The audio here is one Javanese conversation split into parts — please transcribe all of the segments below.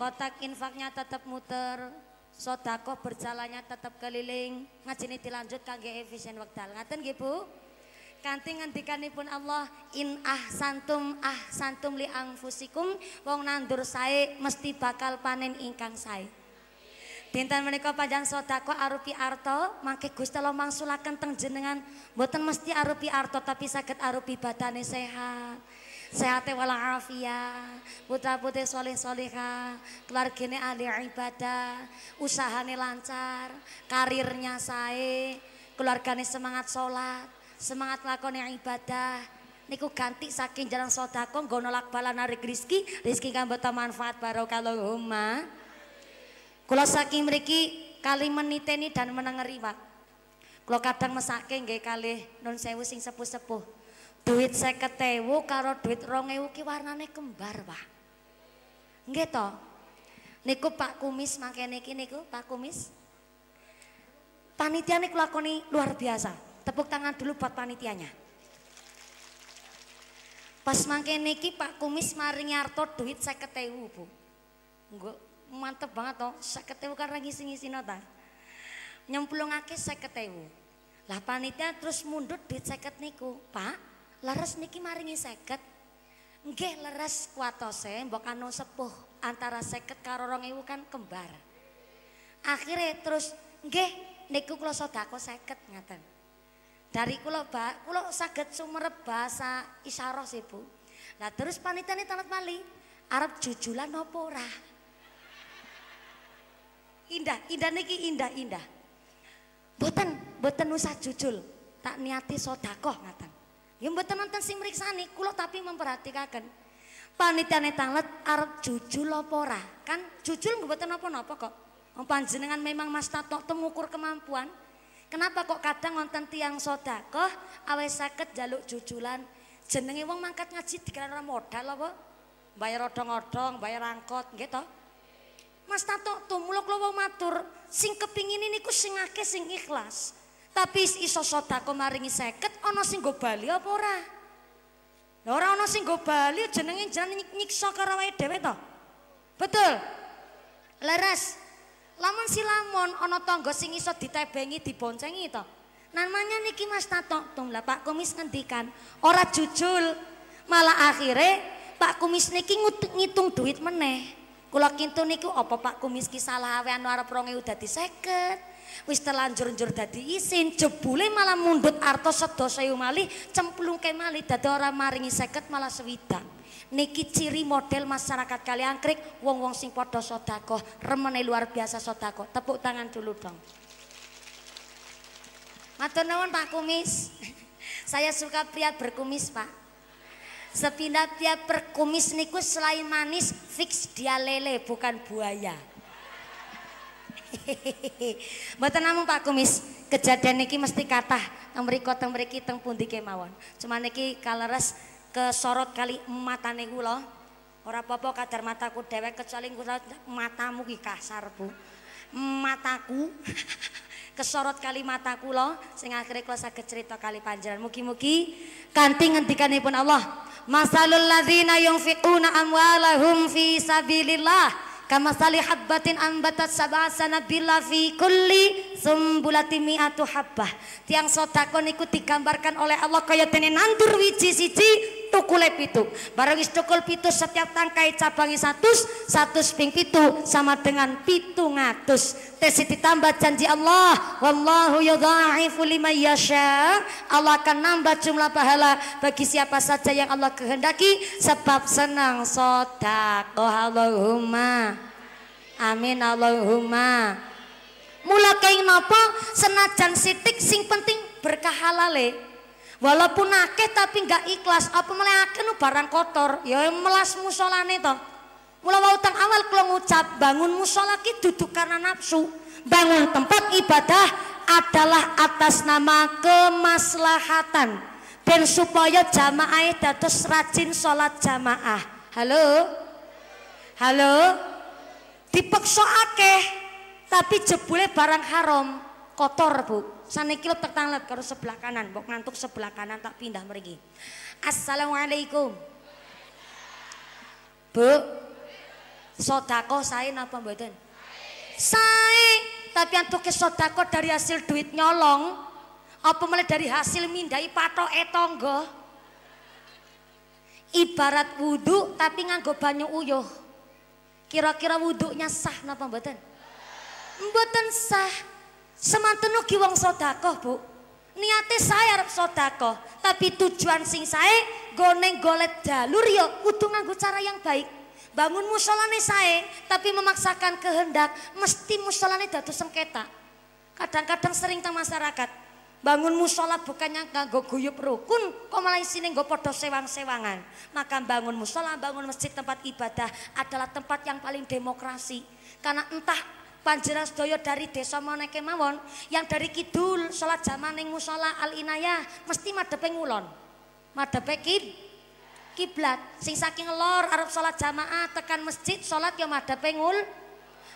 kotak infaknya tetap muter sodako berjalannya tetap keliling ngaji ini dilanjut kangge efisien wekdal ngaten nggih Bu kanti ngendikanipun Allah in ah santum ah santum li angfusikum wong nandur sae mesti bakal panen ingkang sae Dinten menika panjang sodako arupi arto mangke Gusti Allah mangsulaken teng jenengan mboten mesti arupi arto tapi saged arupi badane sehat Sehatnya walafiat afia putra putih soleh soleha keluarganya ahli ibadah usahanya lancar karirnya saya keluarganya semangat sholat semangat yang ibadah niku ganti saking jalan sodako nggak nolak bala narik rizki rizki kan betul manfaat baru kalau kalau saking meriki kali meniteni dan menengeri pak kalau kadang mesake gak kali non sewu sing sepuh-sepuh Duit seketewu karo duit rongewu ki warnane kembar, Pak. nggak to? Niku Pak Kumis mangkene niki niku Pak Kumis. Panitia niku lakoni luar biasa. Tepuk tangan dulu buat panitianya. Pas mangkene niki Pak Kumis maringi arto duit seketewu Bu. nggak mantep banget to, seketewu karena ngisi nota nyemplung aki seketewu Lah panitia terus mundut duit seket niku, Pak leres niki maringi seket nggih leres kuatose mbok anu sepuh antara seket karo rong ewu kan kembar akhirnya terus nggih niku kulo sodako seket ngaten dari kulo ba, kulo saged sumerep bahasa isyarah sih Bu Nah terus ini tanat mali Arab jujulan Nopora. indah indah niki indah indah boten boten usah jujul tak niati sodakoh ngaten yang teman-teman sing nih, kulo tapi memperhatikan Panitiane tanglet arep jujul lopora, ora? Kan jujul buat apa napa kok. Umpan jenengan memang mas tato mengukur kemampuan. Kenapa kok kadang nonton tiang soda kok awe sakit jaluk jujulan jenenge wong mangkat ngaji dikira ora modal apa? Bayar odong-odong, bayar angkot gitu, Mas Tato tumuluk lo mau matur, sing kepingin ini sing akeh sing ikhlas. tapi iso sodako maringi seket ono sing go bali apa ora ora ono sing go bali jenengin jenengin nyik nyiksa karawai to betul Leras, lamun si lamun ono tonggo sing iso ditebengi diboncengi to namanya niki mas tato lah, pak kumis ngendikan ora jujul malah akhirnya pak kumis niki ngitung duit meneh kula kintu niku apa pak kumis kisalah awe anwar prongi udah diseket wis terlanjur njur dadi isin jebule malah mundut arto mali cemplung ke mali dadi ora maringi seket malah sewidang niki ciri model masyarakat kali angkrik wong-wong sing podo sodako remene luar biasa sodako tepuk tangan dulu dong Matur nuwun Pak Kumis. Saya suka pria berkumis, Pak. Sepindah pria berkumis niku selain manis, fix dia lele bukan buaya. Mboten namung Pak Kumis, kejadian niki mesti kathah teng mriku teng mriki teng pundi kemawon. Cuma niki kaleres kesorot kali matane kula. Ora apa-apa kadar mataku dhewe kecuali kula matamu ki kasar, Bu. Mataku kesorot kali mataku loh sing akhire kula saged cerita kali panjenengan. Mugi-mugi kanthi pun Allah, masalul ladzina yunfiquna amwalahum fi sabilillah. kama salih habbatin ambatat sabasana bila fi kulli sumbulati mi'atu habbah tiang sotakon ikut digambarkan oleh Allah kaya tenen nandur wici sici pitu kulai pitu barang istukul pitu setiap tangkai cabangi satu satu ping pitu sama dengan pitu ngatus tesi ditambah janji Allah wallahu yudha'ifu lima yasha Allah akan nambah jumlah pahala bagi siapa saja yang Allah kehendaki sebab senang oh Allahumma amin Allahumma mula kain nopo senajan sitik sing penting berkah halale Walaupun akeh tapi enggak ikhlas, apa mulai akeh nu barang kotor, ya melas musolane to. Mula wau tang awal kula ngucap bangun musola ki duduk karena nafsu. Bangun tempat ibadah adalah atas nama kemaslahatan dan supaya jamaah dados rajin sholat jamaah. Halo, halo, dipeksa akeh tapi jebule barang haram kotor bu. saniki lo tertanglet karo sebelah kanan, bok ngantuk sebelah kanan tak pindah mriki. Assalamualaikum. Bu. Sodako saya napa mboten? Sae. Tapi antuk ke sodako dari hasil duit nyolong apa malah dari hasil mindai pato etonggo? Ibarat wudhu tapi nganggo banyu uyuh. Kira-kira wudhunya sah napa mboten? Mboten sah. Semanten ugi wong sedekah, Bu. Niate saya arep sedekah, tapi tujuan sing saya goneng golet dalur yo, ya, kudu nganggo cara yang baik. Bangun musolane saya, tapi memaksakan kehendak, mesti musolane datu sengketa. Kadang-kadang sering tang masyarakat, bangun musola bukannya nganggo guyup rukun, kok malah sini nggo podo sewang-sewangan. Maka bangun musola, bangun masjid tempat ibadah adalah tempat yang paling demokrasi. Karena entah panjenengan sedaya dari desa meneke mawon yang dari kidul salat jaman ning musala al inayah mesti madhepe ngulon madhepe kib kiblat sing saking lor arep salat jamaah tekan masjid salat yo madhepe ngul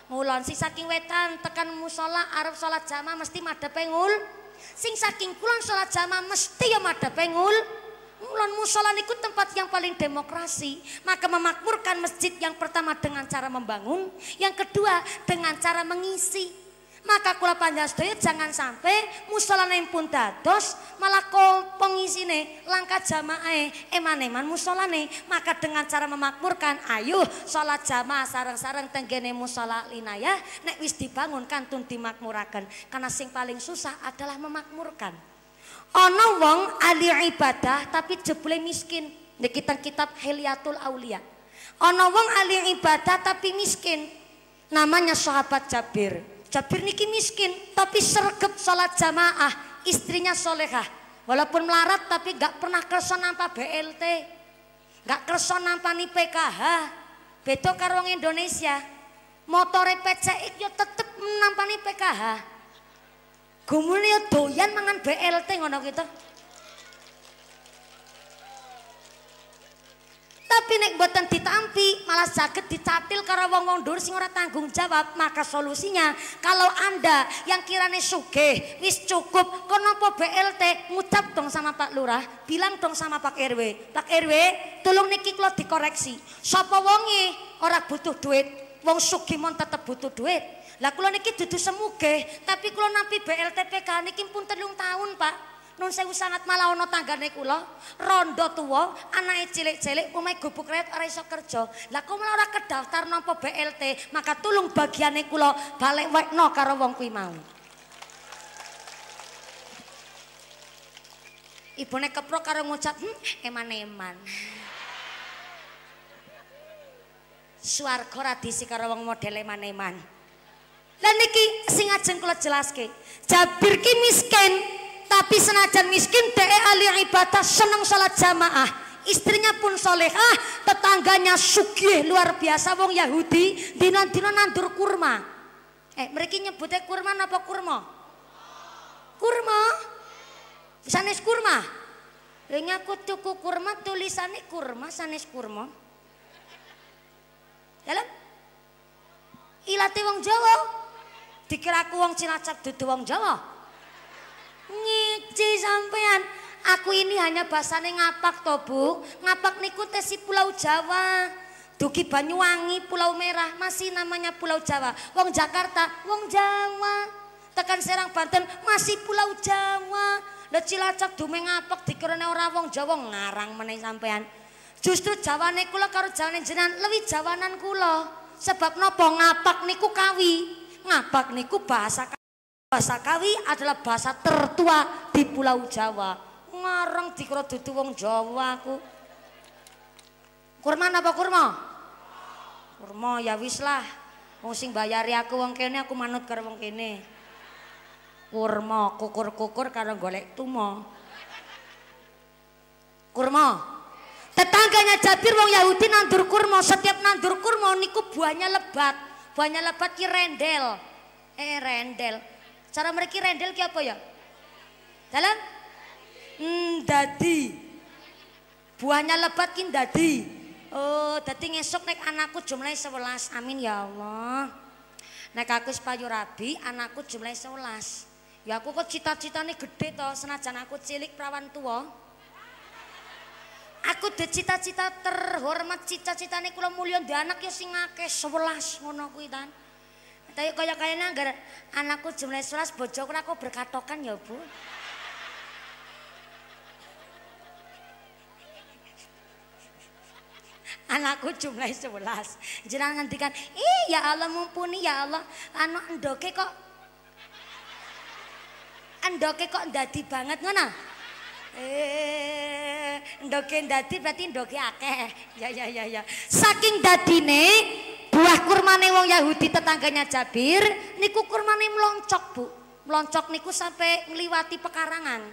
ngulon sing saking wetan tekan musala arep salat jamaah mesti madhepe ngul sing saking kulon salat jamaah mesti yo madhepe ngul Mulan musola niku tempat yang paling demokrasi, maka memakmurkan masjid yang pertama dengan cara membangun, yang kedua dengan cara mengisi. Maka kula panjang sedaya jangan sampai musola musolane pun dados malah kol pengisi nih langkah jamaah eman-eman musolane. Maka dengan cara memakmurkan ayo salat jamaah sarang sarang tenggene musola ya, nek wis dibangun kantun dimakmurakan Karena sing paling susah adalah memakmurkan. Ono wong ahli ibadah tapi jebule miskin. Di kitab-kitab Heliatul Aulia. Ono wong ahli ibadah tapi miskin. Namanya sahabat Jabir. Jabir niki miskin tapi sergap sholat jamaah. Istrinya solehah. Walaupun melarat tapi gak pernah kerson nampak BLT. Gak kerson nampak nih PKH. Beto karung Indonesia. Motore PCX yo tetep menampani PKH. Gumulnya ya doyan mangan BLT ngono kita. Gitu. Tapi nek buatan ditampi malah sakit dicatil karena wong wong dur sing ora tanggung jawab maka solusinya kalau anda yang kirane suke wis cukup kenapa BLT ngucap dong sama Pak Lurah bilang dong sama Pak RW Pak RW tolong niki kalau dikoreksi sopo wongi orang butuh duit wong sugih mon tetep butuh duit. Lah kula niki dudu semuge, tapi kula nampi BLT PK niki pun telung taun Pak. Nun sewu sangat malah ana tanggane kula, rondo tuwa, anake cilik-cilik, omahe gubuk rakyat ora iso kerja. Lah kok malah ora kedaftar nampa BLT, maka tulung bagiane kula balik wekno karo wong kuwi mau. Ibune keprok karo ngucap, hm, eman-eman. swarga ora diisi karo wong modele maneman. Lan iki sing ajeng kula jelaske, Jabir ki miskin, tapi senajan miskin dhek ahli ibadah seneng salat jamaah. Istrinya pun salehah, tetangganya sugih luar biasa wong Yahudi, dina-dina nandur kurma. Eh, mriki nyebute kurma napa kurma? Kurma. Sanes kurma. Ring aku tuku kurma tulisane kurma sanes kurma. Sanis kurma. Dalam ilate wong Jawa dikira aku wong Cilacap dudu wong Jawa. Ngici sampean, aku ini hanya bahasane ngapak to, Bu. Ngapak niku tesi Pulau Jawa. Dugi Banyuwangi, Pulau Merah masih namanya Pulau Jawa. Wong Jakarta, wong Jawa. Tekan Serang Banten masih Pulau Jawa. Lah Cilacap dumeng ngapak dikerone ora wong Jawa ngarang meneh sampean. Justru jawane kula karo jawane jenengan lebih jawanan kula. Sebab napa ngapak niku kawi? Ngapak niku bahasa bahasa kawi adalah bahasa tertua di Pulau Jawa. Ngareng dikira dudu wong Jawa aku. Kurma apa kurma? Kurma ya wis lah. Wong sing bayari aku wong kene aku manut karo wong kene. Kurma kukur-kukur karo golek tumo. kurma. tetangganya Jabir wong Yahudi nandur kurma setiap nandur kurma niku buahnya lebat buahnya lebat ki rendel eh rendel cara mereka rendel ki apa ya Jalan? hmm dadi buahnya lebat ki dadi oh dadi ngesok naik anakku jumlahnya sebelas amin ya Allah naik aku sepayu rabi anakku jumlahnya sebelas ya aku kok cita-citanya gede toh senajan aku cilik perawan tua Aku de cita-cita terhormat cita cita nih kula mulion di anak ya sing akeh sebelas ngono kuwi tan. Tapi kaya kaya nanggar anakku jumlah sebelas bojoku aku berkatokan ya Bu. anakku jumlah sebelas, jangan ngantikan. Iya Allah mumpuni ya Allah anu endoke kok endoke kok ndati banget ngono Eh, ndoke dadi berarti ndoke akeh. Ya ya ya ya. Saking dadine buah kurmane wong Yahudi tetangganya Jabir niku kurmane mloncok, Bu. Mloncok niku sampai ngliwati pekarangan.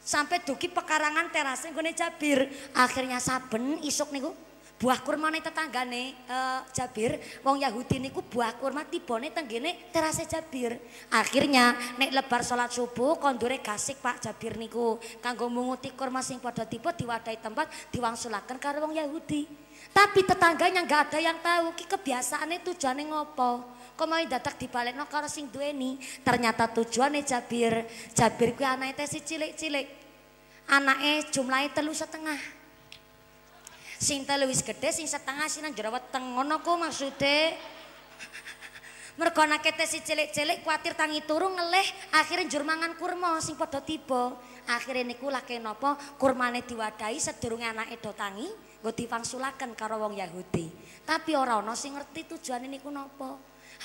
Sampai dugi pekarangan terasnya gue Jabir. Akhirnya saben isuk niku buah kurma tetangga nih eh, uh, Jabir wong Yahudi niku buah kurma nih tenggine terasa Jabir akhirnya nek lebar sholat subuh kondure gasik Pak Jabir niku kanggo mengutik kurma sing pada tipe diwadai tempat diwangsulakan karo wong Yahudi tapi tetangganya nggak ada yang tahu ki kebiasaannya tujuannya ngopo kok mau di no karo sing dueni? ternyata tujuannya Jabir Jabir ku anaknya si cilik-cilik anaknya jumlahnya telu setengah Sing telu gede sing setengah sinan jerawat tengono ku maksude. Mergo nakete si cilik-cilik kuatir tangi turu ngelih, akhirnya jurmangan kurma sing podo tiba. akhirnya niku lake napa kurmane diwadahi sedurungnya anak edo tangi, nggo diwangsulaken karo wong Yahudi. Tapi orang ana sing ngerti ini ku napa.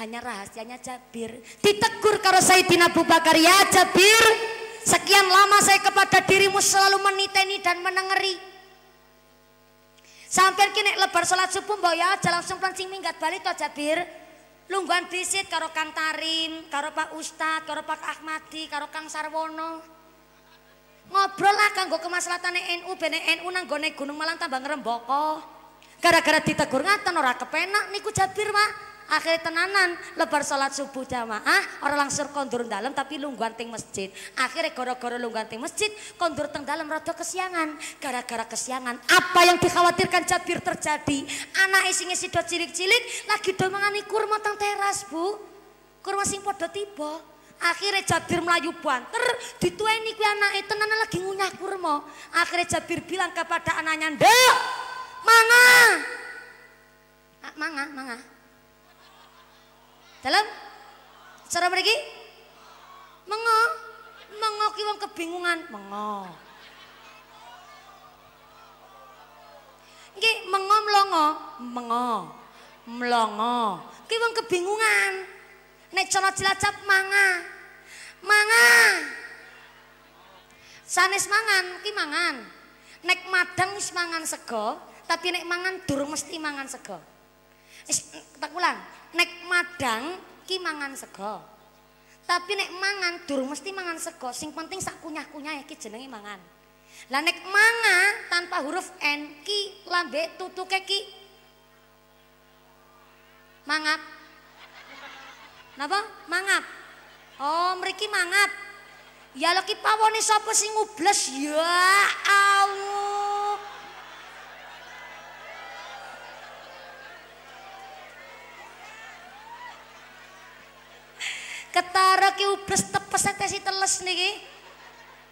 Hanya rahasianya Jabir. Ditegur karo Sayyidina Abu Bakar ya Jabir. Sekian lama saya kepada dirimu selalu meniteni dan menengeri. Sampir kini lebar sholat subuh mbok ya aja langsung pancing minggat balik to jabir Lungguan bisit karo Kang Tarim, karo Pak Ustadz, karo Pak Ahmadi, karo Kang Sarwono Ngobrol lah kanggo kemaslahatan NU, bene NU nanggone gunung malang tambah ngerembokoh Gara-gara ditegur ngaten ora kepenak niku jabir mak akhirnya tenanan lebar sholat subuh jamaah orang langsung kondur dalam tapi lungguan ting masjid akhirnya goro-goro lungguan ting masjid kondur teng dalam rada kesiangan gara-gara kesiangan apa yang dikhawatirkan Jabir terjadi anak e isinya sido cilik-cilik lagi do mangani kurma teng teras bu kurma sing podo tiba Akhirnya Jabir melayu banter, ditueni anak itu nana lagi ngunyah kurma. Akhirnya Jabir bilang kepada anaknya, "Nduk, manga." Ah, manga, manga. Dalam cara pergi? Mengo, mengo kiwong kebingungan, mengo. Ini mengo melongo, mengo, melongo. Kiwong kebingungan, nek cono cilacap manga, manga. Sanis mangan, ki mangan. Nek madang is mangan sego, tapi nek mangan durung mesti mangan sego. Is, tak pulang, nek madang ki mangan sego. Tapi nek mangan dur mesti mangan sego, sing penting sak kunyah-kunyah Ki jenenge mangan. Lah nek mangan tanpa huruf n ki lambe tutuke ki Mangat Napa? Mangat Oh, mriki mangat Ya lho ki pawone sapa sing ngubles? Ya Allah. Ketara ki ubles tepes tesi teles niki.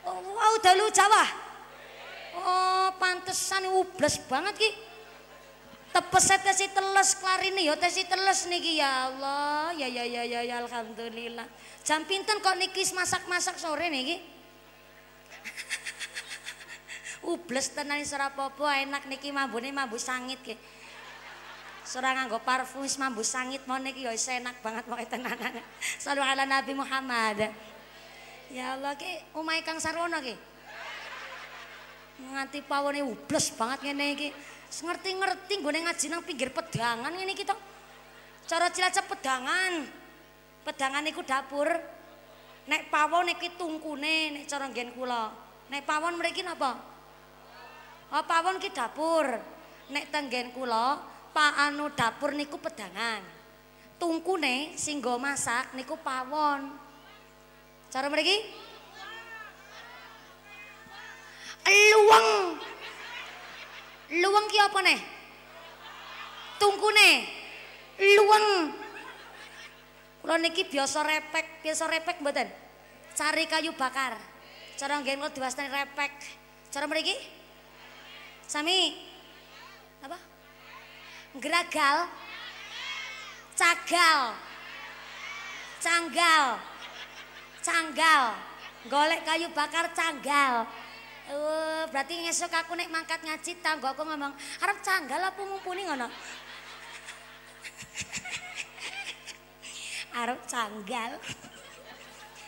Oh, wow, dalu Jawa. Oh, pantesan ubles banget ki. Tepes tesi teles klarine ya tesi teles niki ya Allah. Ya ya ya ya, ya alhamdulillah. Jam pinten kok niki masak-masak sore niki? ubles tenan ora popo enak niki mambune mambu sangit ki. Surah nganggo parfum mambu sangit mone iki ya enak banget pokoke tenanan. Sallu ala Nabi Muhammad. Ya Allah ki umai Kang Sarwono ki. Nganti pawone ubles banget ngene iki. Ngerti-ngerti gone ngaji nang pinggir pedangan ngene iki to. Cara cilacap pedangan. Pedangan iku dapur. Nek pawon iki tungkune nek cara nggen kula. Nek pawon mriki napa? Oh pawon ki dapur. Nek tenggen kula anu dapur niku pedangan. Tungkune sing go masak niku pawon. Cara mriki? Luweng. Luweng ki apa ne? Tungkune. Luweng. Kula niki biasa repek, biasa repek mboten? Cari kayu bakar. Cara nggih kok diwastani repek. Cara mriki? Sami. Apa? Geragal. Cagal. Canggal. Canggal. Golek kayu bakar canggal. Uh, berarti ngesok aku naik mangkat ngaji tanggo aku ngomong harap canggal apa mumpuni ngono. harap canggal.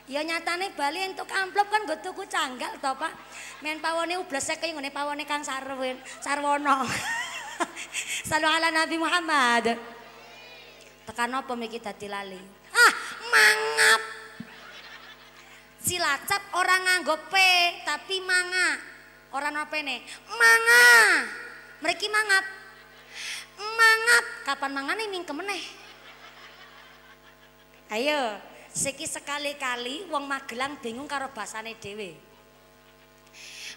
ya nyatane Bali untuk amplop kan gue tuku canggal tau Pak. Men pawone ublesek kaya ngene pawone Kang Sarwin, Sarwono. Salu ala Nabi Muhammad. Tekan apa mikir dadi lali? Ah, mangap. Cilacap orang nganggo P tapi manga. Orang apa ini? Manga. Mereka mangap. Mangap. Kapan ini mingkem meneh? Ayo, seki sekali-kali wong Magelang bingung karo basane dhewe.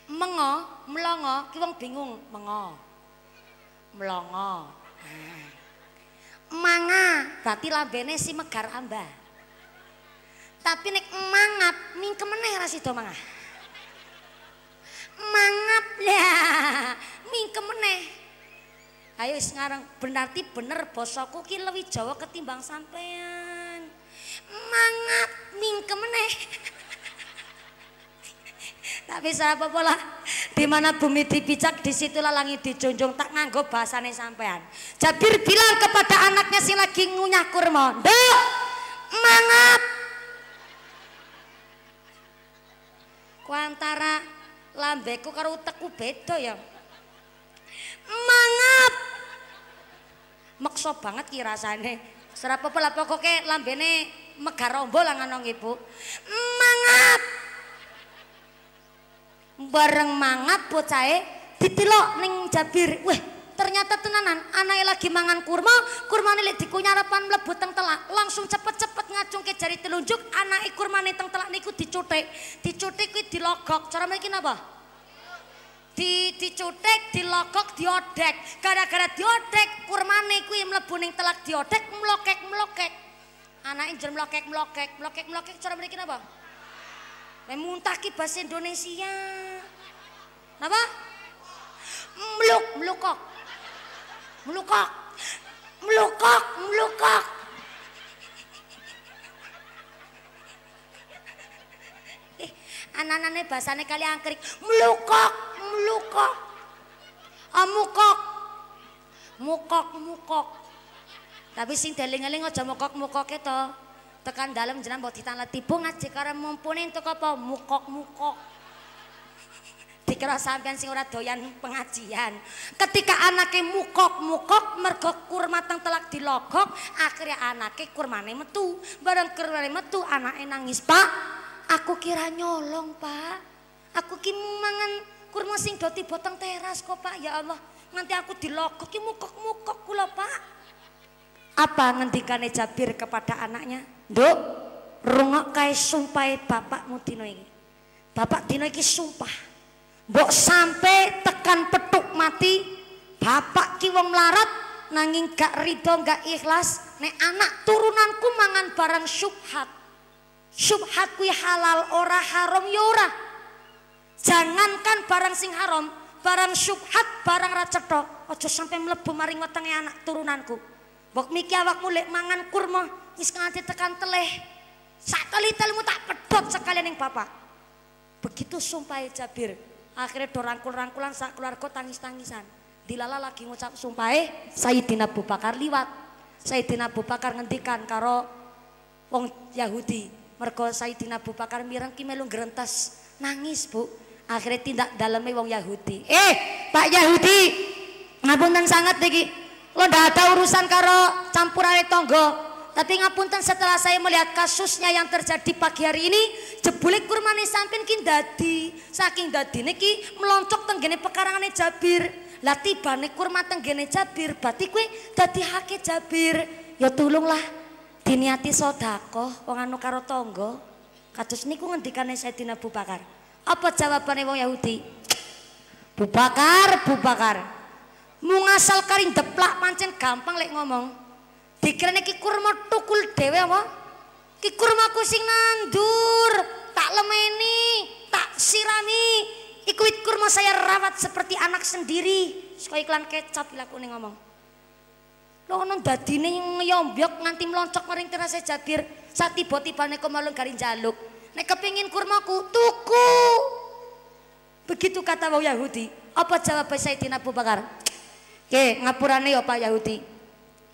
Mengo, melongo, ki wong bingung, mengo. mlongo. Ah. Manga berarti lambene si megar amba. Tapi nek mangap mingke meneh ra sida mangap. Mangap ya mingke meneh. Ayo sekarang berarti bener bosoku ki lebih jawa ketimbang sampean. Mangap mingke meneh. Tapi apa pola di mana bumi dipijak disitulah langit dijunjung tak nganggo bahasane sampean. Jabir bilang kepada anaknya si lagi ngunyah kurma, "Nduk, mangap." Kuantara antara lambeku karo utekku beda ya. Mangap. Makso banget ki rasane. Serapa pola pokoknya lambene ini rombol langanong ibu. Mangap bareng mangat bocahe ditilok ning jabir weh ternyata tenanan anaknya lagi mangan kurma kurma ini dikunyah repan melebut teng telak langsung cepet-cepet ngacung ke jari telunjuk kurma ini teng telak niku dicutik dicutik kuwi dilogok cara mereka apa? di dicutek, dilokok, diodek. Gara-gara diodek, kurma niku yang ning telak diodek melokek melokek, anak injer melokek melokek melokek melokek cara mereka apa? Memuntah muntah Indonesia. Apa? Meluk, melukok. Melukok. Melukok, melukok. Eh, Anak-anaknya bahasanya kali angkrik. Melukok, melukok. Amukok. Ah, mukok, mukok. Tapi sing deling-eling aja mukok-mukok itu. Tekan dalam jenang bawa ditanah tibung aja karena mumpunin itu kapa mukok-mukok. dikira sampean sing ora doyan pengajian. Ketika anake mukok-mukok mergo kurma teng telak dilogok, akhirnya anake kurmane metu. Bareng kurmane metu anake nangis, "Pak, aku kira nyolong, Pak. Aku ki mangan kurma sing doti boteng teras kok, Pak. Ya Allah, Nanti aku dilogok ki mukok-mukok kula, Pak." Apa ngendikane Jabir kepada anaknya? "Nduk, rungok kae sumpahe bapakmu dino iki. Bapak dino iki sumpah." Mbok sampai tekan petuk mati, bapak ki wong melarat nanging gak ridho gak ikhlas, nek anak turunanku mangan barang syubhat. Syubhat kuwi halal ora haram ya Jangankan barang sing haram, barang syubhat, barang ra cetok, aja sampai mlebu maring wetenge anak turunanku. Mbok miki awak lek mangan kurma wis nganti tekan teleh. Sak telitelmu tak pedot sekalian yang bapak. Begitu sumpah Jabir. Akhirnya do rangkul-rangkulan sak keluarga tangis-tangisan. Dilala lagi ngucap sumpah eh Sayyidina Abu Bakar liwat. Sayyidina Abu Bakar ngendikan karo wong Yahudi. Mergo Sayyidina Abu Bakar mireng ki melu grentas nangis, Bu. Akhirnya tindak daleme wong Yahudi. Eh, Pak Yahudi, ngapunten sangat iki. Lo ndak ada urusan karo campurane tonggo Tapi ngapunten setelah saya melihat kasusnya yang terjadi pagi hari ini, jebule kurma samping ki dadi. Saking dadine ki meloncok tenggene pekarangane Jabir. Lah tibane kurma tenggene Jabir, berarti kuwi dadi hake Jabir. Ya tulunglah diniati sedekah wong anu karo tangga. Kados niku ngendikane Saidina Abu Bakar. Apa jawabane wong Yahudi? Bu Bakar, Bu Bakar. Mung asal deplak pancen gampang lek ngomong. dikirane ki kurma tukul dhewe apa ki kurma kucing nandur tak lemeni tak sirami iku kurma saya rawat seperti anak sendiri suka iklan kecap laku ning ngomong lho ono dadine nyombyok nganti mloncok maring terase jadir satiba-tiba nek kemalu gari njaluk nek kepengin kurmaku tuku begitu kata wong Yahudi apa jawab Saidina Abu Bakar Oke, ngapurane ya Pak Yahudi.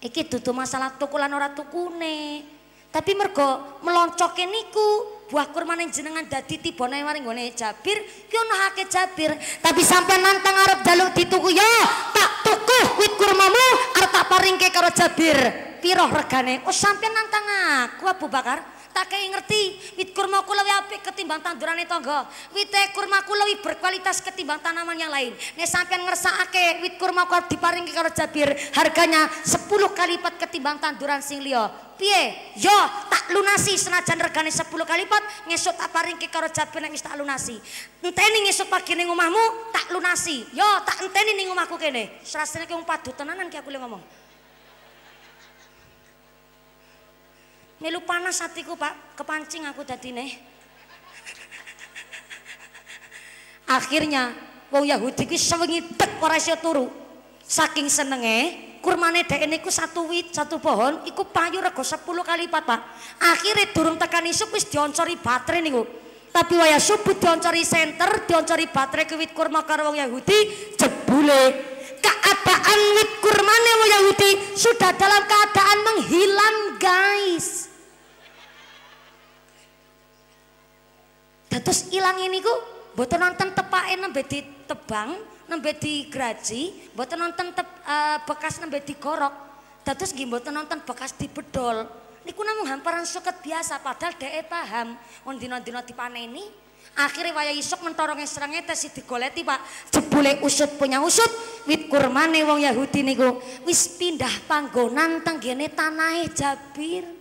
iki dudu masalah tuku lan ora tukune. Tapi mergo meloncoke niku buah kurma ning jenengan dadi tibane maring gone Jabir, ki ono hake Jabir. Tapi sampean nantang arep jaluk dituku ya, tak tuku kuit kurmamu arep tak paringke karo Jabir. Piro regane? Oh sampean nantang aku Abu Bakar. tak kei ngerti wit kurma ku lebih apik ketimbang tandurane tonggo wit eh, kurma ku lebih berkualitas ketimbang tanaman yang lain nih sampean ngerasa ake wit kurma ku diparingi karo jabir harganya 10 kali lipat ketimbang tanduran sing liyo piye yo tak lunasi senajan regane 10 kali lipat ngesuk tak paringi karo jabir nek tak lunasi enteni ngesuk pagi ning omahmu tak lunasi yo tak enteni ning omahku kene serasane ki wong padu tenanan ki aku le ngomong melu panas hatiku pak kepancing aku tadi nih akhirnya wong Yahudi ki sewengi tek ora iso turu saking senenge kurmane ini niku satu wit satu pohon iku payu rego sepuluh kali lipat pak akhirnya durung tekan isu wis dioncori baterai niku tapi waya subuh dioncori senter dioncori baterai ke wit kurma karo wong Yahudi jebule keadaan wit kurmane wong Yahudi sudah dalam keadaan menghilang guys Dados ilange niku mboten wonten tepake nembe ditebang, nembe digraji, mboten wonten tep uh, bekas nembe digorok. Dados nggih mboten wonten bekas dibedol. Niku namung hamparan suket biasa padahal dhewe paham wong dina-dina dipaneni. Akhire waya isuk mentorong srenge tesi digoleti, Pak. Jebule usut punya usut wit kurmane wong Yahudi niku wis pindah panggonan tenggene tanahe Jabir.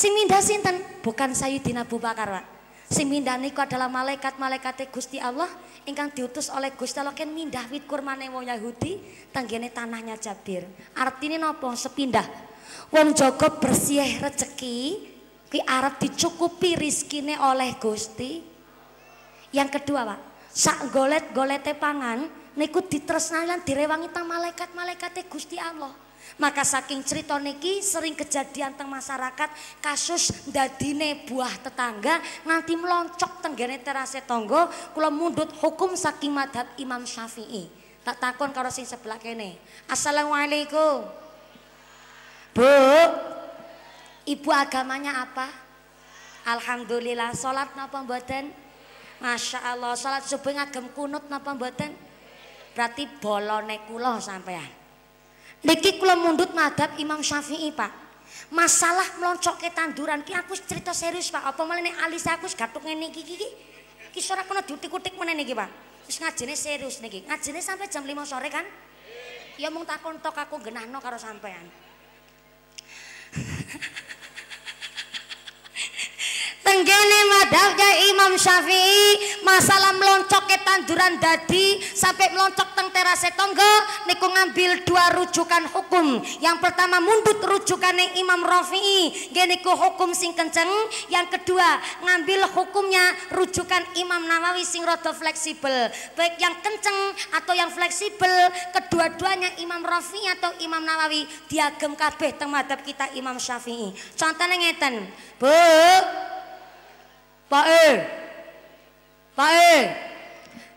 Sing mindah sinten? Bukan Sayyidina Abu Bakar, Pak. Sing mindah niku adalah malaikat-malaikat Gusti Allah ingkang diutus oleh Gusti Allah kan mindah wit kurmane wong Yahudi tanggene tanahnya Jabir. Artine nopo Sepindah. Wong Joko bersih rezeki ki arep dicukupi rizkine oleh Gusti. Yang kedua, Pak, sak golet-golete pangan niku ditresnani lan direwangi tang malaikat malaikat Gusti Allah. maka saking cerita niki sering kejadian teng masyarakat kasus dadine buah tetangga nanti meloncok tenggene terase tonggo kula mundut hukum saking madhab Imam Syafi'i tak takon karo sing sebelah kene Assalamualaikum Bu Ibu agamanya apa? Alhamdulillah salat napa mboten? Masya Allah, sholat subuh ngagem kunut napa mboten? Berarti bolone kula sampean. Niki kula mundut madhab Imam Syafi'i, Pak. Masalah mloncoke tanduran ki aku cerita serius, Pak. Apa meneh alis aku wis gatuk ngene iki iki. Ki ora kena diutik-utik meneh niki, Pak. Wis ngajene serius niki. Ngajene sampai jam 5 sore kan? Iya. Ya mung takon tok aku genahno karo sampean. tenggene madhabnya Imam Syafi'i masalah meloncok ke tanduran dadi sampai meloncok teng terase tonggo niku ngambil dua rujukan hukum yang pertama mundut rujukan yang Imam Rafi'i geniku hukum sing kenceng yang kedua ngambil hukumnya rujukan Imam Nawawi sing rada fleksibel baik yang kenceng atau yang fleksibel kedua-duanya Imam Rafi'i atau Imam Nawawi diagem kabeh teng madhab kita Imam Syafi'i contohnya ngeten Bu Pak E. Pak E.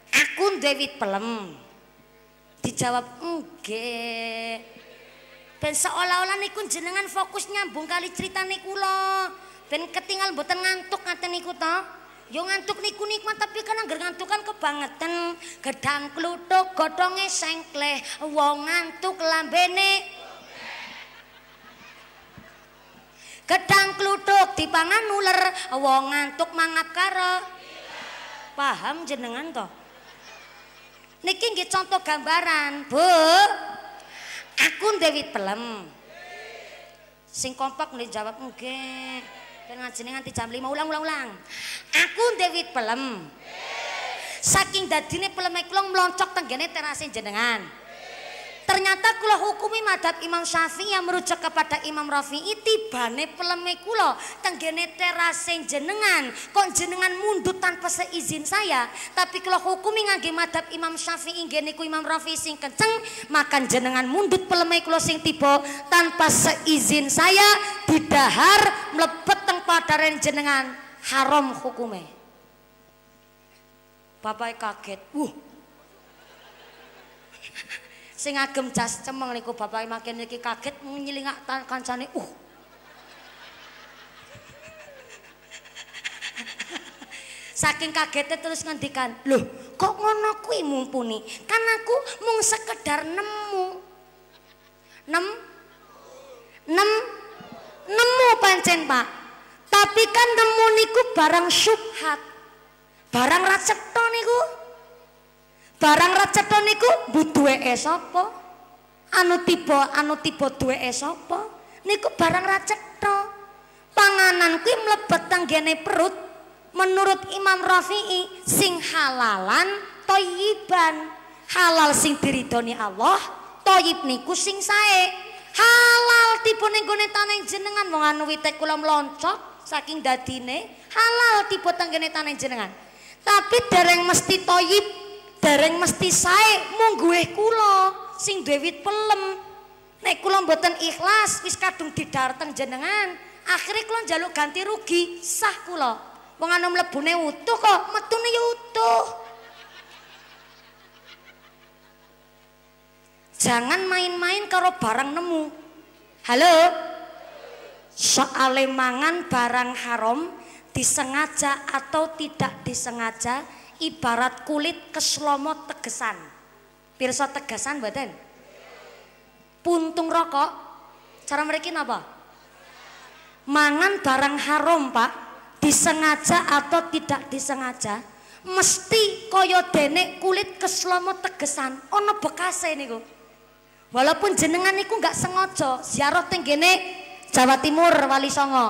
Aku David Pelem. Dijawab enggak. Ben seolah-olah niku jenengan fokus nyambung kali cerita niku Ben ketinggal boten ngantuk ngaten niku to. Yo ngantuk niku nikmat tapi kan anggar ngantuk kan kebangetan. Gedang kluthuk godhonge sengkleh wong ngantuk lambene. gedang kluthuk dipangan uler wong ngantuk mangap karo paham jenengan to niki nggih CONTO gambaran bu aku ndewi pelem sing kompak nih jawab nggih dengan JENENGAN nanti lima ulang ulang ulang aku ndewi pelem saking dadine pelem iku melongcok tenggene terasin jenengan Ternyata kula hukumi madhab Imam Syafi'i yang merujuk kepada Imam Rafi'i tibane peleme kula tenggene terase jenengan kok jenengan mundut tanpa seizin saya tapi kula hukumi ngangge madhab Imam Syafi'i nggene ku Imam Rafi'i sing kenceng makan jenengan mundut peleme kula sing tiba tanpa seizin saya didahar mlebet teng padaren jenengan haram hukume Bapak kaget, Uh. sing agem jas cemeng niku bapak makin niki kaget nyilingak kancane uh saking kagetnya terus ngendikan loh kok ngono kuwi mumpuni kan aku mung sekedar nemu nem nemu pancen pak tapi kan nemu niku barang syubhat barang racepto niku barang recepo niku duwe e sapa anu tiba anu tiba duwe e sapa niku barang recepo panganan ku mlebet tanggene perut menurut Imam Rafi'i sing halalan toyiban halal sing diridoni Allah toyib niku sing sae halal tiba ning gone taneng jenengan wong anu wite kula mloncok saking dadine halal tiba tanggene taneng jenengan tapi dereng mesti toyib dereng mesti sae mung gue kula sing duwe wit pelem nek kula mboten ikhlas wis kadung didarten jenengan akhire kula njaluk ganti rugi sah kula wong anu mlebune utuh kok metune utuh jangan main-main karo barang nemu halo soale mangan barang haram disengaja atau tidak disengaja ibarat kulit keslomo tegesan pirsa tegesan badan puntung rokok cara mereka apa mangan barang haram pak disengaja atau tidak disengaja mesti koyo denek kulit keslomo tegesan ono bekase ini kok walaupun jenengan niku nggak sengaja ziarah tenggene Jawa Timur Wali Songo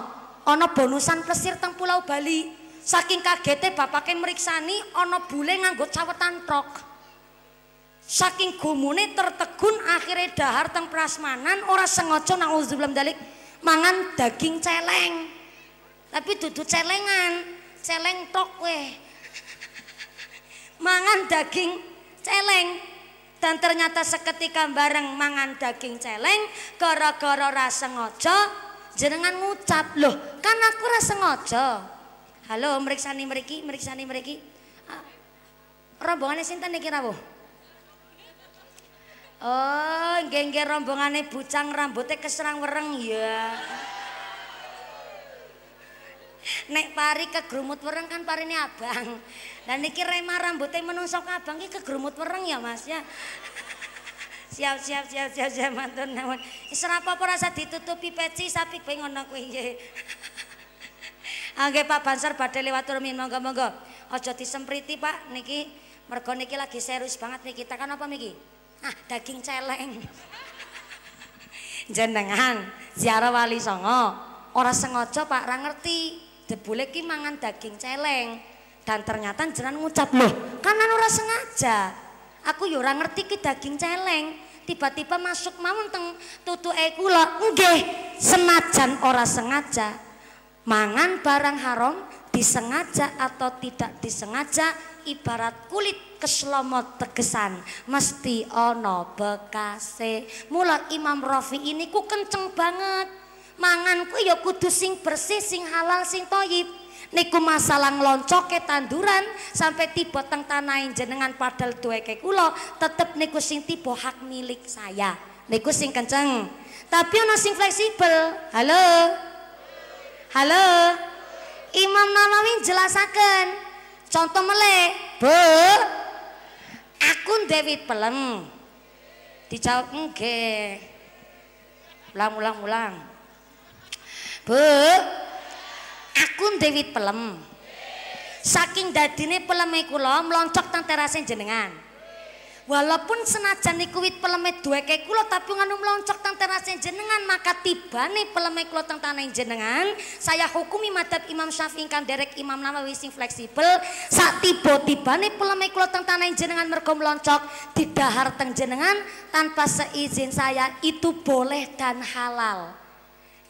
ono bonusan pesir teng Pulau Bali Saking kagete bapake meriksani ana bule nganggo cawetan trok. Saking gumune tertegun akhire dahar teng prasmanan ora sengaja nang naudzubillah dalik mangan daging celeng. Tapi dudu celengan, celeng tok we. mangan daging celeng dan ternyata seketika bareng mangan daging celeng gara-gara ra sengaja jenengan ngucap, "Loh, kan aku ra sengaja." Halo, meriksani mereki, meriksani mereki. Ah, rombongannya sinta nih kira Oh, geng-geng rombongannya bucang rambutnya keserang wereng ya. Nek pari ke gerumut wereng kan pari abang. Dan nih kira emang rambutnya menusuk abang ini ke gerumut wereng ya mas ya. siap siap siap siap siap mantun namun. Serapa pun rasa ditutupi peci sapi pengen aku ini. Angge Pak Bansar, badhe lewat rumi monggo-monggo. Aja disempriti Pak niki. Mergo niki lagi serius banget niki. Kita kan apa niki? Ah, daging celeng. Jenengan ziarah wali songo. Ora sengaja Pak ra ngerti. Debule ki mangan daging celeng dan ternyata jenengan ngucap loh, kanan ora sengaja. Aku yo ora ngerti ki daging celeng tiba-tiba masuk mau teng tutu eku lah nggih senajan ora sengaja mangan barang haram disengaja atau tidak disengaja ibarat kulit keselomot tegesan mesti ono bekase Mulat imam rofi ini ku kenceng banget manganku ya kudu sing bersih sing halal sing toyib niku masalah ngeloncok ke tanduran sampai tiba teng tanahin jenengan padel duwe ke kulo tetep niku sing tiba hak milik saya niku sing kenceng tapi ono sing fleksibel halo Halo. Imam Nawawi jelasaken. Contoh melek. Bu. Aku David Pelem. Dijawab nggih. Ulang ulang ulang. Bu. Aku David Pelem. Saking dadine peleme kula mloncok tang terasing jenengan. walaupun senajan niku wit peleme duweke kula tapi nganu mloncok teng teras jenengan maka tibane peleme kula teng tanah jenengan saya hukumi madhab Imam Syafi'i kan derek Imam Nawawi sing fleksibel sak tiba tibane peleme kula teng tanah jenengan mergo mloncok didahar teng jenengan tanpa seizin saya itu boleh dan halal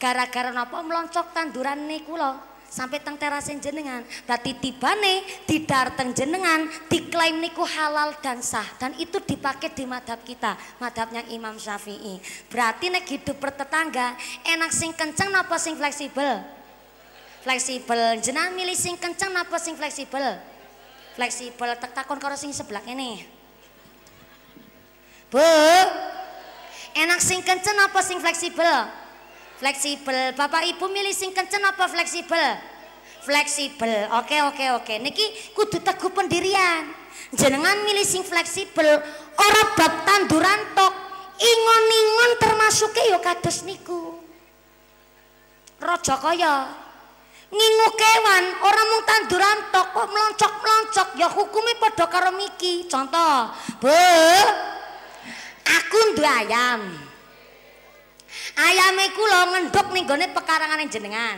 gara-gara napa mloncok tanduran niku lho sampai teng terasin jenengan berarti nih di darteng jenengan diklaim niku halal dan sah dan itu dipakai di madhab kita madhabnya Imam Syafi'i berarti nih hidup bertetangga enak sing kenceng napa sing fleksibel fleksibel jenang milih sing kenceng napa sing fleksibel fleksibel tak takon karo sing sebelah ini Bu enak sing kenceng apa sing fleksibel fleksibel. Bapak Ibu milih sing kenceng apa fleksibel? Fleksibel. Oke, oke, oke. Niki kudu teguh pendirian. Jenengan milih sing fleksibel ora bab tanduran tok. Ingon-ingon termasuk e yo kados niku. Raja kaya ngingu kewan orang mung tanduran tok kok meloncok meloncok ya hukumnya pada karo miki contoh bu aku ndu ayam ayame kula ngendhok ning pekarangan yang jenengan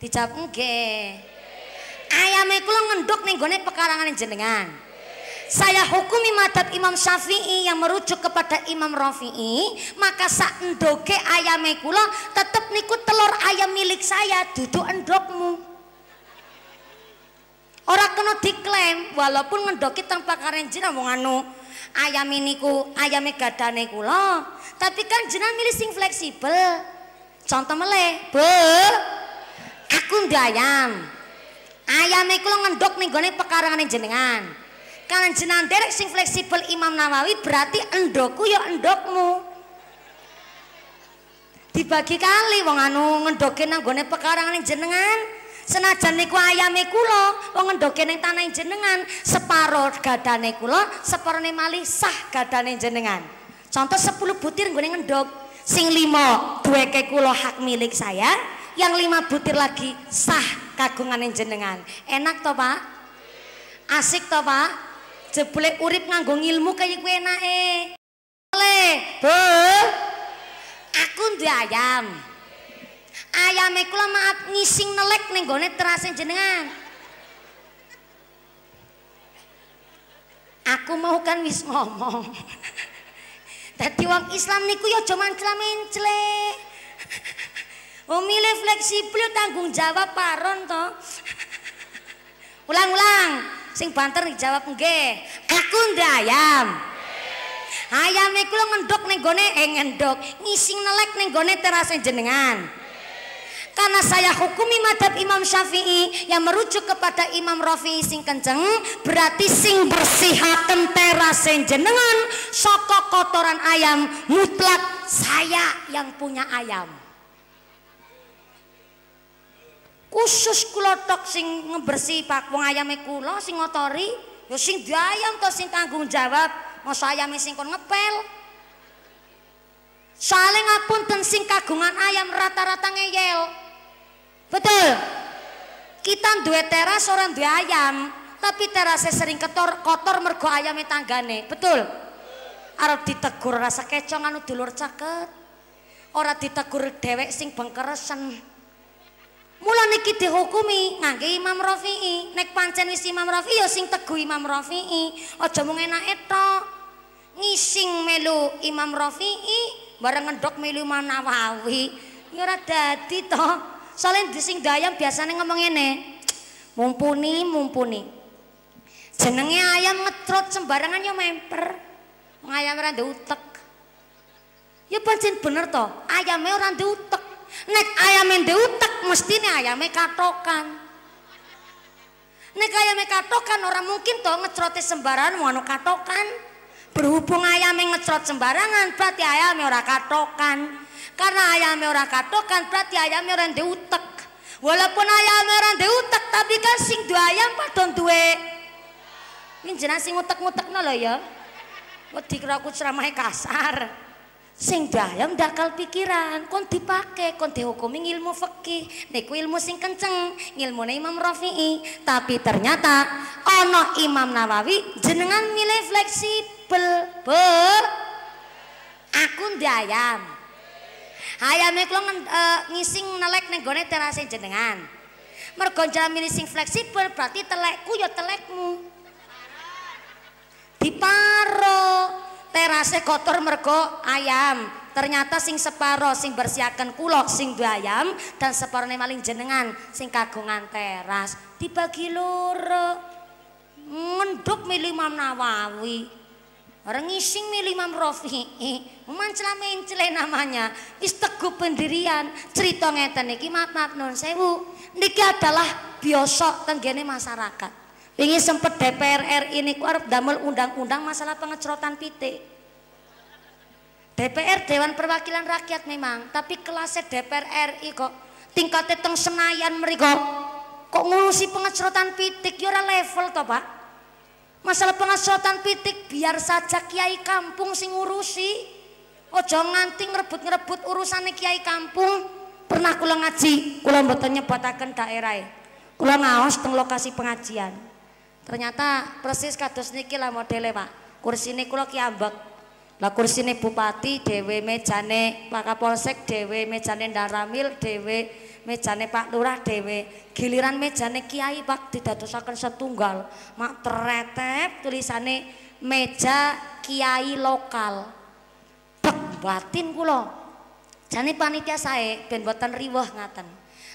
dijawab nggih ayame kula ngendhok ning pekarangan yang jenengan saya hukumi madhab Imam Syafi'i yang merujuk kepada Imam Rafi'i maka saat sak ke ayame kula tetep niku telur ayam milik saya duduk endokmu Orang kena diklaim walaupun ngendoki tanpa karen jeneng anu ayam ini ku ayam gadane kula tapi kan jenang milih sing fleksibel contoh mele bu aku ndak ayam ayam ini ngendok nih gue pekarangan jenengan kan jenang derek sing fleksibel imam nawawi berarti endokku ya endokmu dibagi kali wong anu ngendokin nang gue pekarangan jenengan senajan niku ayame kula wong ngendoke ning tanah jenengan separo gadane kula separone malih sah gadane jenengan contoh 10 butir nggone ngendok sing 5 duweke kula hak milik saya yang 5 butir lagi sah kagungan jenengan enak to pak asik to pak jebule urip nganggo ilmu kaya kuwi enake boleh, bu aku ndek ayam ayame kula maaf ngising nelek ning gone terasen jenengan aku mau kan wis ngomong dadi wong islam niku ya aja mancla mencle umile oh, fleksibel tanggung jawab paron to ulang-ulang sing banter jawab nggih Bakun dayam ayam iku mendok ning gone eh ngendok ngising nelek ning gone terasen jenengan karena saya hukumi madhab Imam Syafi'i yang merujuk kepada Imam Rafi'i sing kenceng berarti sing bersih hak terasen jenengan soko kotoran ayam mutlak saya yang punya ayam khusus kulotok sing ngebersih pak wong ayam kula sing ngotori yo ya sing ayam to sing tanggung jawab mau ayame sing kon ngepel soalnya ngapun tensing kagungan ayam rata-rata ngeyel. Betul. Kita duwe teras orang duwe ayam, tapi terasnya sering kotor kotor mergo ayamnya tanggane. Betul. Arab ditegur rasa kecong anu dulur caket. Ora ditegur dewek sing bengkeresen. Mula niki dihukumi ngangge Imam Rafi'i. Nek pancen wis Imam Rafi'i sing teguh Imam Rafi'i. Aja mung enak etok. Ngising melu Imam Rafi'i bareng ngendok melu Imam Nawawi. Ya ora dadi toh. soalnya di sing dayam biasanya ngomong ini mumpuni mumpuni jenenge ayam ngetrot sembarangan ya memper ayam randa utek ya pancen bener to ayamnya orang di utek nek ayamnya di utek mesti nih ayamnya katokan nek ayamnya katokan orang mungkin toh ngecrote sembarangan mau katokan berhubung ayamnya ngetrot sembarangan berarti ayamnya orang katokan karena ayamnya orang katok kan berarti ayamnya orang diutek. Walaupun ayamnya orang diutek tapi kan sing dua ayam padon duwe. Ini jenang sing ngutek-ngutek lho ya. Wedi kira aku ceramahnya kasar. Sing dua ayam dakal pikiran, kon dipake kon dihukumi ilmu fikih, niku ilmu sing kenceng, ilmu Imam Rafi'i. Tapi ternyata ono Imam Nawawi jenengan milih fleksibel. be. aku ndayam. ayam Ayame kula e, ngising nelek ning gone terasing jenengan. Mergo jamin sing fleksibel berarti telekku ya telekmu. Diparo terase kotor mergo ayam. Ternyata sing separo sing bersiakan kulo sing dua ayam dan separo maling jenengan sing kagungan teras dibagi loro. Ngenduk milih mam nawawi. Rengising milih mam rofi'i. mencela-mencela namanya wis teguh pendirian cerita ngeten iki maaf maaf non sewu niki adalah biosok tenggene masyarakat ini sempet DPR RI ini kuarap damel undang-undang masalah pengecerotan pitik DPR Dewan Perwakilan Rakyat memang tapi kelasnya DPR RI kok tingkatnya teng Senayan mereka kok ngurusi pengecerotan pitik yura ya level toh Pak masalah pengecerotan pitik biar saja kiai kampung sing ngurusi aja nganti ngrebut-ngrebut urusane kiai kampung pernah kula ngaji kula mboten nyebataken daerahe kula ngaos teng lokasi pengajian ternyata persis kados niki lah modele Pak kursine kula Ki Ambek lah kursine bupati dhewe mejane Pak Kapolsek dhewe mejane Daramil dhewe mejane Pak Lurah dhewe giliran mejane kiai Pak didadosaken setunggal mak tretep tulisane meja kiai lokal batin kula. Jane panitia sae ben boten riweh ngaten.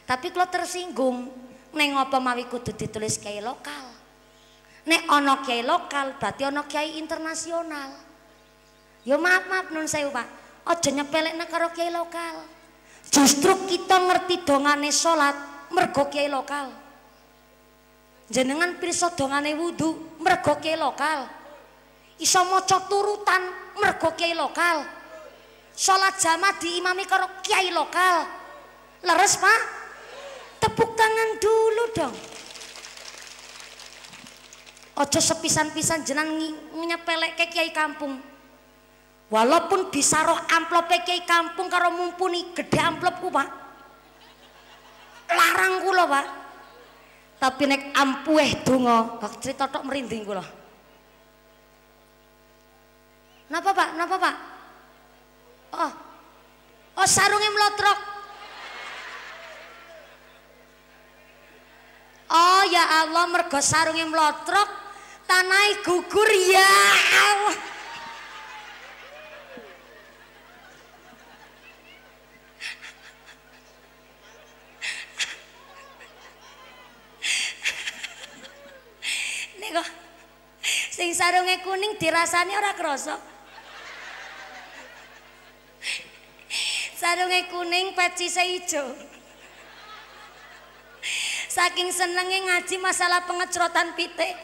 Tapi kula tersinggung neng apa mawi kudu ditulis kiai lokal. Nek ana kiai lokal berarti ana kiai internasional. ya maaf-maaf nun sae, Pak. Aja nyepelekne karo kiai lokal. Justru kita ngerti dongane salat mergo kiai lokal. Jenengan pirsa dongane wudu mergo kiai lokal. Iso maca turutan mergo kiai lokal. sholat jamaah diimami karo kiai lokal leres pak tepuk tangan dulu dong ojo sepisan-pisan jenan nyepelek ke kiai kampung walaupun bisa roh amplop ke kiai kampung karo mumpuni gede amplopku pak larang kulo pak tapi nek ampuh dungo pak cerita tok merinding kulo napa pak napa pak Oh. Oh sarunge mlotrok. Oh ya Allah mergo sarunge mlotrok tanahe gugur ya Allah. Niko sing sarunge kuning dirasani ora krasa. sarunge kuning peci ijo saking senenge ngaji masalah pengecrotan pitik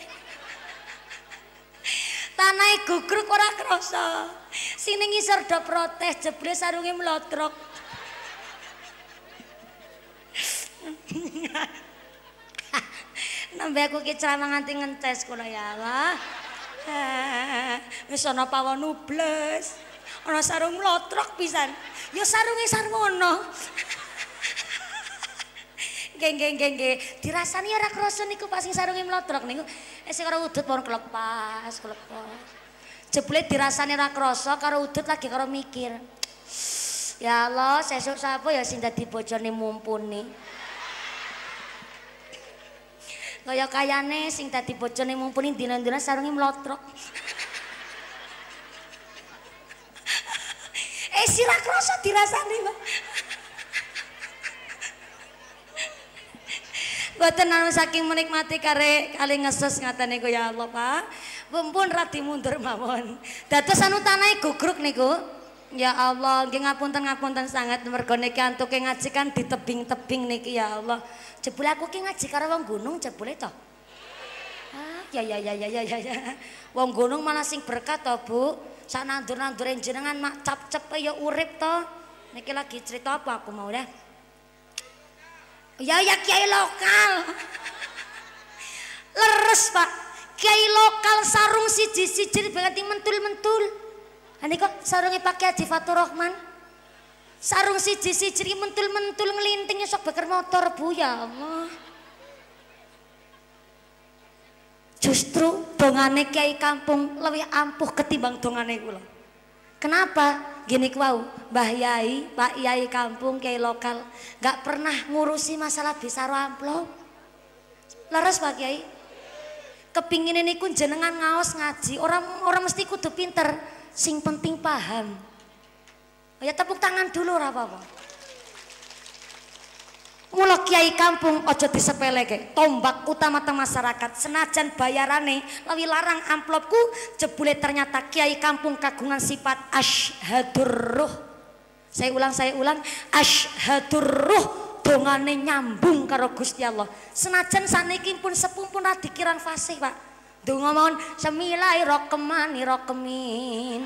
tanahe gugruk ora krasa sine ngisor do protes jebule sarunge mlotrok nambe aku ki ceramah nganti ngentes kula ya Allah wis ana pawon nubles ana sarung mlotrok pisan ya sarungi sarwono geng geng geng geng dirasani orang kerasa niku pas yang sarungi melotrok niku eh si orang udut pun kelepas kelepas jebule dirasani orang kerasa karo udut lagi karo mikir ya Allah sesuk sapa ya sing dadi bojone mumpuni kaya kayane sing dadi bojone mumpuni dina-dina sarungi melotrok Eh sira krasa dirasani, Mbak. Mboten saking menikmati kare kali ngesus ngatene niku ya Allah, Pak. Mumpun rati mundur mawon. Dados anu tanahe gugruk niku. Ya Allah, nggih ngapunten ngapunten sangat mergo niki antuke ngaji kan di tebing-tebing niki ya Allah. Jebul aku ki ngaji karo wong gunung jebule to. ya ya ya ya ya ya ya wong gunung malah sing berkat to bu sak nandur nandur jenengan mak cap cepe ya urip to niki lagi cerita apa aku mau deh ya ya kiai lokal leres pak kiai lokal sarung siji siji banget mentul mentul ini kok sarungnya pakai Haji Fatur Rahman sarung siji siji mentul mentul ngelinting sok bakar motor bu ya Allah Justru dongane kiai kampung lebih ampuh ketimbang dongane kula. Kenapa? Gini kuau, Mbah Yai, Pak Yai kampung, kiai lokal, gak pernah ngurusi masalah besar amplop. laras Pak Kiai? Kepingin ini kun jenengan ngaos ngaji, orang orang mesti kudu pinter, sing penting paham. Ya tepuk tangan dulu apa-apa. Mula kiai kampung aja disepeleke. Tombak utama teng masyarakat senajan bayarane lawi larang amplopku jebule ternyata kiai kampung kagungan sifat asyhadur ruh. Saya ulang saya ulang asyhadur ruh dongane nyambung karo Gusti Allah. Senajan saniki pun sepuh pun ra dikiran fasih, Pak. Donga mawon semilai rokemani rokemin.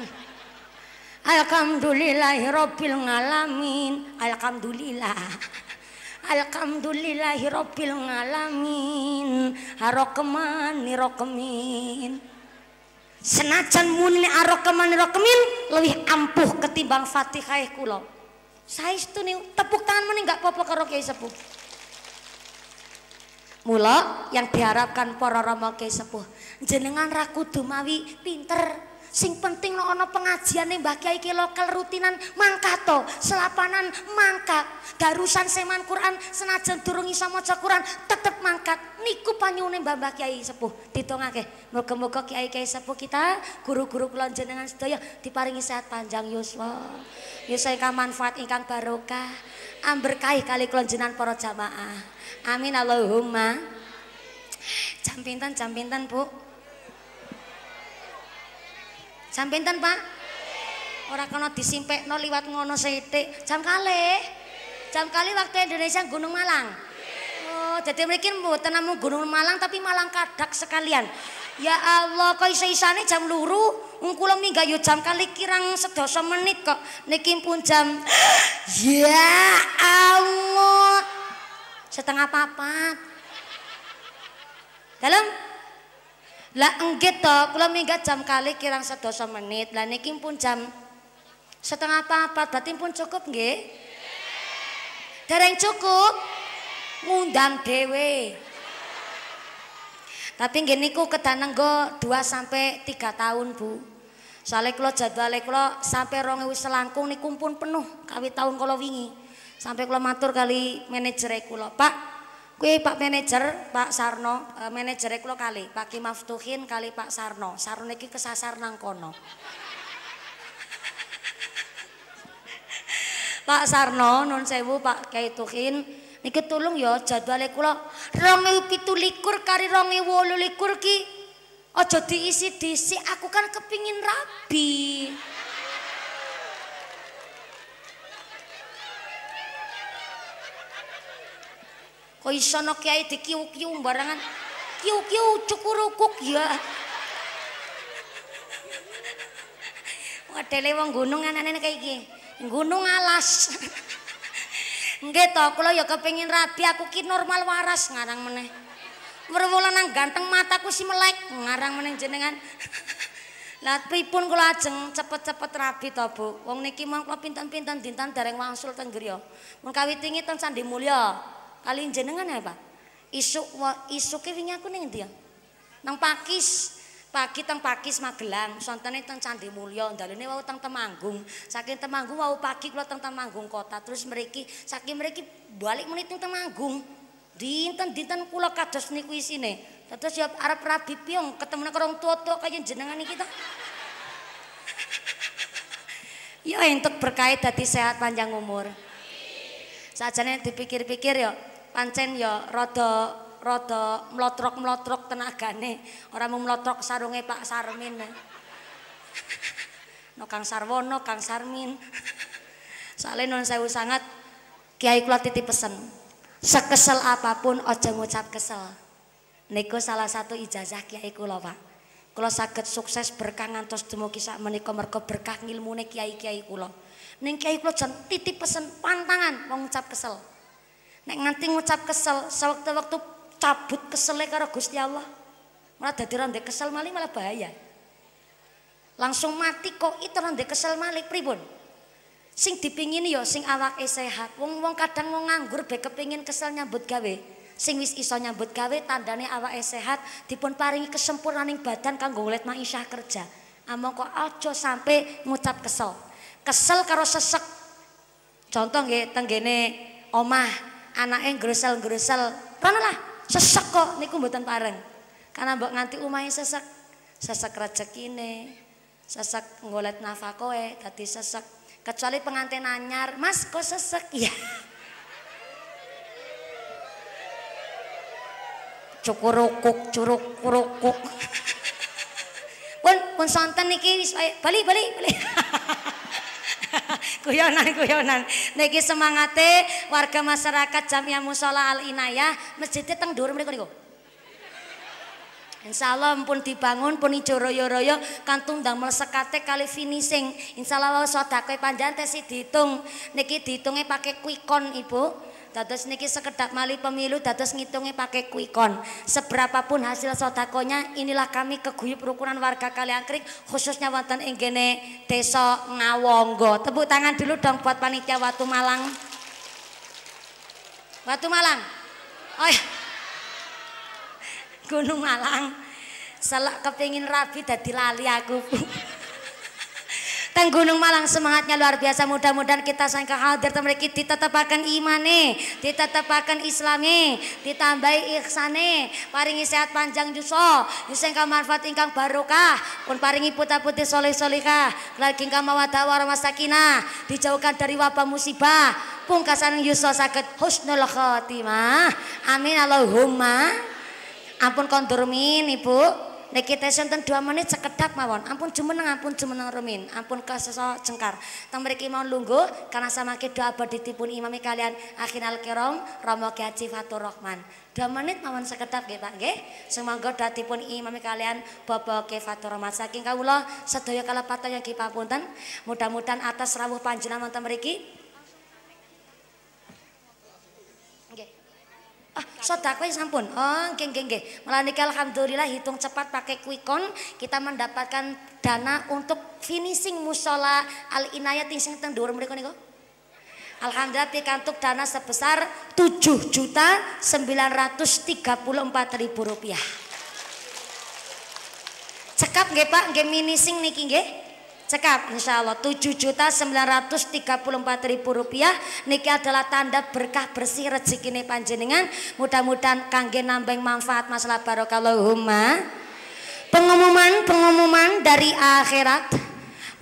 Alhamdulillahirabbil alamin. ngalamin. Alhamdulillah. Alhamdulillahirabbil alamin. Harokeman nirokemin. Senajan muni arokeman nirokemin lebih ampuh ketimbang Fatihah eh Saya itu nih tepuk tangan meneh enggak apa-apa karo Kiai Sepuh. Mula yang diharapkan para Rama Kiai Sepuh jenengan raku dumawi pinter sing penting no ono pengajian nih mbak kiai lokal rutinan mangkato selapanan mangkat garusan seman Quran senajan isa sama cakuran tetep mangkat niku panyune mbah mbak kiai sepuh ditonga ke moga moga kiai kiai sepuh kita guru guru kelonjen dengan sedaya diparingi sehat panjang yuswa yuswa ingkang manfaat ingkang barokah amberkai kali kelonjenan para jamaah amin Allahumma jam pintan jam pintan bu Jam pinten, Pak? Ora kena disimpekno liwat ngono sithik. Jam kali? Jam kali waktu Indonesia Gunung Malang. Oh, jadi mriki mboten namung Gunung Malang tapi Malang Kadak sekalian. Ya Allah, kok isa isane jam luru? Wong kula minggah yo jam kali kirang sedasa menit kok. Niki pun jam Ya Allah. Setengah papat. Dalam? Lah enggit to, kula minggat jam kali kirang sedasa menit. Lah niki pun jam setengah papat, berarti pun cukup nggih? Dereng cukup? Ngundang dhewe. Tapi nggih niku kedaneng go 2 sampai 3 tahun, Bu. Soale kula jadwale kula sampe 2000 selangkung niku pun penuh kawit taun kula wingi. Sampai kula matur kali manajere kula, Pak, kuwi Pak manajer, Pak Sarno, uh, eh, manajere kula kali, Pak Kimaftuhin kali Pak Sarno. Sarno iki kesasar nang kono. Pak Sarno, nun sewu Pak Kyai Tuhin, niki tulung ya jadwale kula 2017 kali 2018 ki aja diisi-disi, aku kan kepingin rapi. kok iso no kiai di kiu kiu barengan kiu kiu cukur ukuk ya wong gunung anane kayak gini gunung alas Nggih to, kula ya kepengin rabi aku ki normal waras ngarang meneh. Werwulan nang ganteng mataku si melek ngarang meneh jenengan. Lah pun kula ajeng cepet-cepet rabi to, Bu? Wong niki mong kula pinten-pinten dinten dereng wangsul teng griya. Mun kawitingi ten Sandi Mulya, kali jenengan ya Pak. Isuk isu wingi aku ning dia ya? Nang Pakis. Pagi tang Pakis Magelang, sontene tang Candi Mulya, dalene wau tang Temanggung. Saking Temanggung wau pagi keluar tang Temanggung kota, terus mereka saking mereka balik menit tang Temanggung. Dinten-dinten kulo kados niku isine. Terus ya arab rabi piong ketemu karo orang tua tua kaya jenengan nih kita ya entuk berkait hati sehat panjang umur. nih dipikir-pikir ya pancen ya rada rada mlotrok-mlotrok tenagane ora mung mlotrok sarunge Pak Sarmin. no Kang Sarwono, Kang Sarmin. Soale nun sangat Kiai kula titip pesen. Sekesel apapun aja ngucap kesel. Niku salah satu ijazah Kiai kula, Pak. Kula saged sukses berkah ngantos dumugi sak menika merga berkah ngilmune Kiai-kiai kula. Ning Kiai kula jan titip pesen pantangan mau ngucap kesel. Nek nganti ngucap kesel, sewaktu-waktu cabut keselnya karo Gusti Allah. Malah dadi rande kesel mali malah bahaya. Langsung mati kok itu rande kesel mali pripun? Sing dipingini yo sing awake sehat. Wong-wong kadang wong nganggur be kepengin kesel nyambut gawe. Sing wis iso nyambut gawe tandane awake sehat dipun paringi kesempurnaning badan kanggo ulet maisyah kerja. Among ah, kok aja sampai ngucap kesel. Kesel karo sesek. Contoh nggih tenggene omah anaknya gerusel-gerusel rana lah sesek kok niku mboten pareng karena mbok nganti umahe sesek sesek rezekine sesek ngolet nafakoe dadi sesek kecuali pengantin anyar mas kok sesek ya cukurukuk curukurukuk pun pun santen niki bali bali bali guyonan kuyonan Niki semangate warga masyarakat Jamiah Musala Al Inayah, masjid teng dhuwur mriku niku. Insyaallah pun dibangun pun ijo royo-royo kan tundang melesekate kali finishing. Insyaallah sedekah panjang tes dihitung. Niki diitunge pakai kuikon Ibu. dados niki sekedap mali pemilu dados ngitungnya pake kuikon seberapapun hasil sodakonya inilah kami keguyup rukunan warga Kaliangkrik khususnya wonten ing kene desa Ngawonggo tepuk tangan dulu dong buat panitia Watu Malang Watu Malang oh Gunung Malang selak kepingin rabi dadi lali aku Tang Gunung Malang semangatnya luar biasa. Mudah-mudahan kita sangka hadir mereka ditetapakan imane, ditetapakan nih, ditambahi ikhsane, paringi sehat panjang juso, yuseng manfaat ingkang barokah, pun paringi putra putih soleh solihah, lagi ingkang mawadah warahmah sakinah, dijauhkan dari wabah musibah, pungkasan yuso sakit husnul khotimah. Amin Allahumma. Ampun kondurmin Ibu. Nek kita sinten 2 menit sekedap mawon. Ampun jumeneng, ampun jumeneng rumin. Ampun Kaseso cengkar. Tang mriki mau lungguh karena samake doa badhe imam imami kalian Akhinal Kirom Romo Ki Haji Fatur Rahman. 2 menit mawon sekedap nggih, Pak nggih. Semangga doa dipun imami kalian Bapak Ki Fatur Rahman kawula sedaya kalepatan yang kipapunten. Mudah-mudahan atas rawuh panjenengan wonten mriki Ah, sodako ya, sampun. Oh, geng geng nggih. Melaniki alhamdulillah hitung cepat pakai quick kita mendapatkan dana untuk finishing musola Al Inayah sing teng mereka mriku niku. Alhamdulillah dikantuk dana sebesar tujuh juta sembilan ratus tiga puluh empat ribu rupiah. Cekap nggih Pak, nggih minising niki nggih cekap insya Allah 7.934.000 rupiah Niki adalah tanda berkah bersih rezeki ini panjenengan Mudah-mudahan kangge nambeng manfaat masalah barokallahumma Pengumuman-pengumuman dari akhirat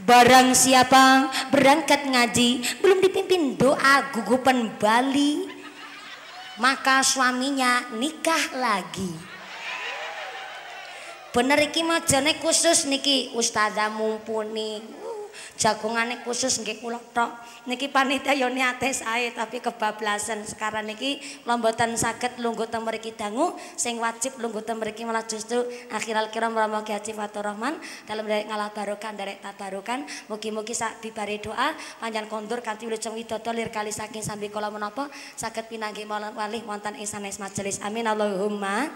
Barang siapa berangkat ngaji belum dipimpin doa gugupan Bali maka suaminya nikah lagi. bener iki majane khusus niki ustazah mumpuni jagongane khusus nggih kula tok niki panitia yo niate sae tapi kebablasan sekarang niki kula mboten saged lungguh teng mriki dangu sing wajib lungguh teng mriki malah justru akhiral kiram ramo ki haji fatur dalam dari ngalah barokan dari tabarukan mugi-mugi sak bibare doa panjang kondur kanthi wilujeng widodo lir kali saking sambi kula menapa saged pinanggih malih wonten isanes majelis amin allahumma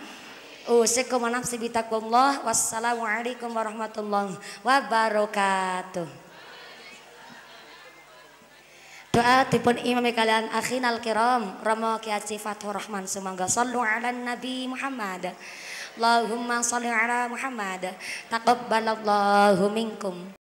Usikum wa nafsi bitakumullah Wassalamualaikum warahmatullahi wabarakatuh. Doa tipun imam kalian al kiram Ramo kiaci fatuh rahman Semoga sallu ala nabi Muhammad Allahumma salli ala Muhammad Taqabbalallahu minkum